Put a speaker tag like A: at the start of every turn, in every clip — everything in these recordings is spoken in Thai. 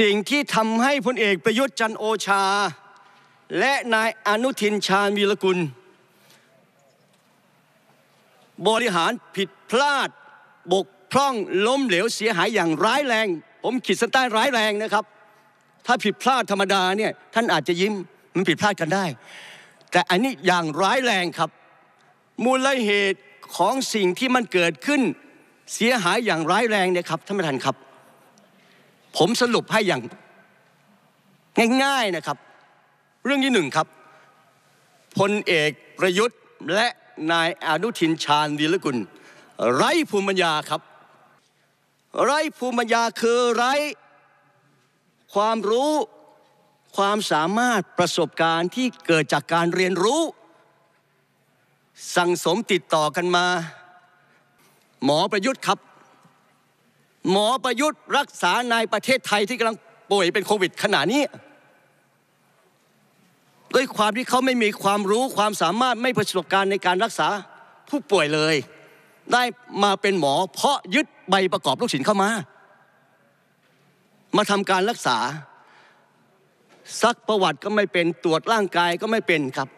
A: สิ่งที่ทำให้พลเอกประยุทธ์จันโอชา และนายอนุทินชาญวีรกุล บริหารผิดพลาดบกพร่องล้มเหลวเสียหายอย่างร้ายแรง ผมขีดเส้นใต้ร้ายแรงนะครับ ถ้าผิดพลาดธรรมดาเนี่ยท่านอาจจะยิ้มมันผิดพลาดกันได้ แต่อันนี้อย่างร้ายแรงครับ มูลเหตุของสิ่งที่มันเกิดขึ้น เสียหายอย่างร้ายแรงเนี่ยครับท่านประธานครับผมสรุปให้อย่างง่ายๆนะครับ เรื่องที่หนึ่งครับพลเอกประยุทธ์และนายอนุทินชาญวีรกุล ไร้ภูมิปัญญาครับ ไร้ภูมิปัญญาคือไร้ ความรู้ความสามารถประสบการณ์ที่เกิดจากการเรียนรู้ สั่งสมติดต่อกันมา หมอประยุทธ์ครับหมอประยุทธ์รักษาในประเทศไทยที่กำลังป่วยเป็นโควิดขณะนี้ด้วยความที่เขาไม่มีความรู้ความสามารถไม่ประสบการณ์ในการรักษาผู้ป่วยเลย ได้มาเป็นหมอ เพราะยึดใบประกอบลูกศิลป์เข้ามามาทำการรักษาซักประวัติก็ไม่เป็นตรวจร่างกายก็ไม่เป็นครับ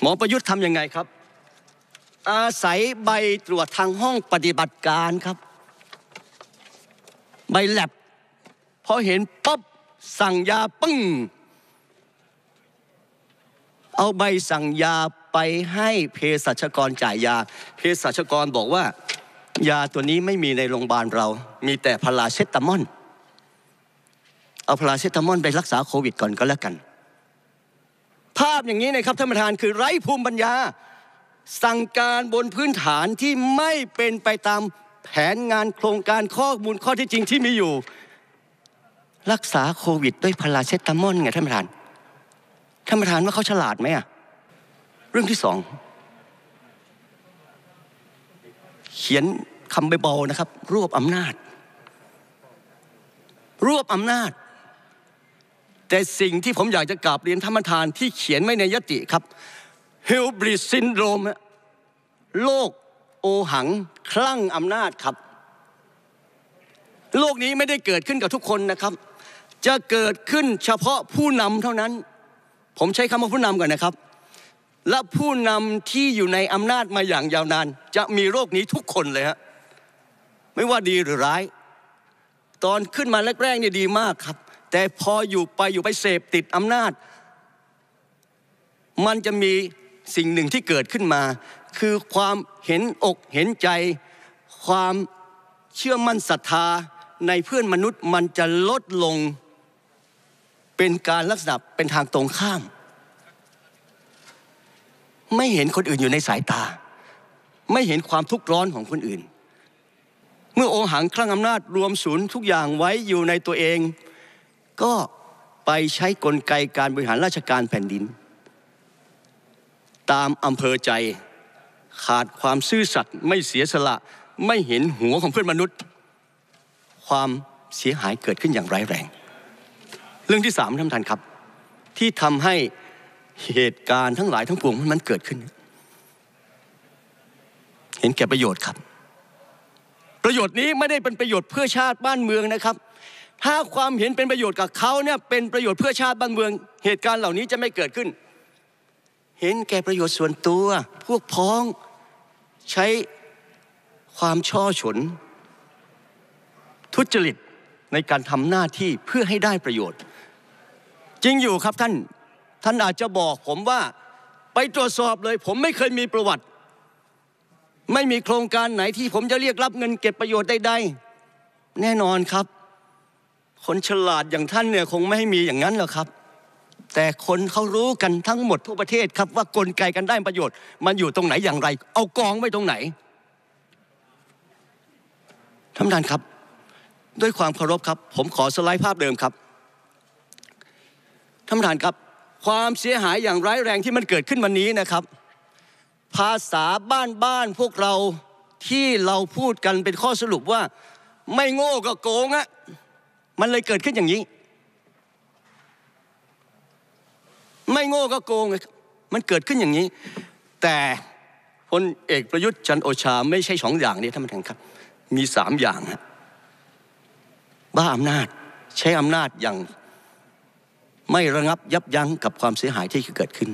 A: หมอประยุทธ์ทำยังไงครับอาศัยใบตรวจทางห้องปฏิบัติการครับใบแลบพอเห็นปุ๊บสั่งยา ปึ้ง เอาใบสั่งยาไปให้เภสัชกรจ่ายยาเภสัชกรบอกว่า ยาตัวนี้ไม่มีในโรงพยาบาลเรา มีแต่พาราเซตามอนเอาพาราเซตามอนไปรักษาโควิดก่อนก็แล้วกัน ภาพอย่างนี้นะครับท่านประธาน คือไร้ภูมิปัญญาสั่งการบนพื้นฐานที่ไม่เป็นไปตามแผนงานโครงการข้อมูลข้อที่จริงที่มีอยู่ รักษาโควิดด้วยพาราเซตามอลไงท่านประธานท่านประธานว่าเขาฉลาดไหมอะเรื่องที่สอง เขียนคำเบาๆนะครับ รวบอำนาจ รวบอำนาจ แต่สิ่งที่ผมอยากจะกราบเรียนท่านประธานที่เขียนไม่ในยติครับเฮลบริดซินโดรมโรคโอหังคลั่งอำนาจครับโลกนี้ไม่ได้เกิดขึ้นกับทุกคนนะครับ จะเกิดขึ้นเฉพาะผู้นำเท่านั้น ผมใช้คำว่าผู้นำก่อนนะครับ และผู้นำที่อยู่ในอำนาจมาอย่างยาวนานจะมีโรคนี้ทุกคนเลยฮะไม่ว่าดีหรือร้าย ตอนขึ้นมาแรกๆเนี่ยดีมากครับ แต่พออยู่ไปอยู่ไปเสพติดอำนาจ มันจะมีสิ่งหนึ่งที่เกิดขึ้นมาคือความเห็นอกเห็นใจ ความเชื่อมั่นศรัทธาในเพื่อนมนุษย์มันจะลดลง เป็นการลักษณะเป็นทางตรงข้าม ไม่เห็นคนอื่นอยู่ในสายตา ไม่เห็นความทุกข์ร้อนของคนอื่น เมื่อโอหังคลั่งอำนาจรวมศูนย์ทุกอย่างไว้อยู่ในตัวเอง ก็ไปใช้กลไกการบริหารราชการแผ่นดิน ตามอำเภอใจขาดความซื่อสัตย์ไม่เสียสละไม่เห็นหัวของเพื่อนมนุษย์ ความเสียหายเกิดขึ้นอย่างร้ายแรง เรื่องที่สามท่านท่านครับ ที่ทำให้เหตุการณ์ทั้งหลายทั้งปวงมันเกิดขึ้น เห็นแก่ประโยชน์ครับ ประโยชน์นี้ไม่ได้เป็นประโยชน์เพื่อชาติบ้านเมืองนะครับ ถ้าความเห็นเป็นประโยชน์กับเขาเนี่ยเป็นประโยชน์เพื่อชาติบ้านเมือง เหตุการณ์เหล่านี้จะไม่เกิดขึ้นเห็นแก่ประโยชน์ส่วนตัว พวกพ้องใช้ความช่อฉน ทุจริตในการทำหน้าที่เพื่อให้ได้ประโยชน์ จริงอยู่ครับท่านท่านอาจจะบอกผมว่าไปตรวจสอบเลย ผมไม่เคยมีประวัติ ไม่มีโครงการไหนที่ผมจะเรียกรับเงินเก็บประโยชน์ใดๆแน่นอนครับ คนฉลาดอย่างท่านเนี่ยคงไม่ให้มีอย่างนั้นหรอกครับแต่คนเขารู้กันทั้งหมดทั่วประเทศครับว่ากลไกกันได้ประโยชน์ มันอยู่ตรงไหนอย่างไร เอากองไว้ตรงไหนท่านประธานครับด้วยความเคารพครับ ผมขอสไลด์ภาพเดิมครับท่านประธานครับ ความเสียหายอย่างร้ายแรงที่มันเกิดขึ้นวันนี้นะครับ ภาษาบ้านบ้านพวกเราที่เราพูดกันเป็นข้อสรุปว่า ไม่โง่ก็โกงอะมันเลยเกิดขึ้นอย่างนี้ไมโง่ก็โกงมันเกิดขึ้นอย่างนี้ แต่พลเอกประยุทธ์จันโอชา ไม่ใช่สองอย่างนี้ท่านประธานครับ มีสามอย่างฮะบ้าอำนาจ ใช้อำนาจอย่างไม่ระงับยับยั้งกับความเสียหายที่เกิดขึ้น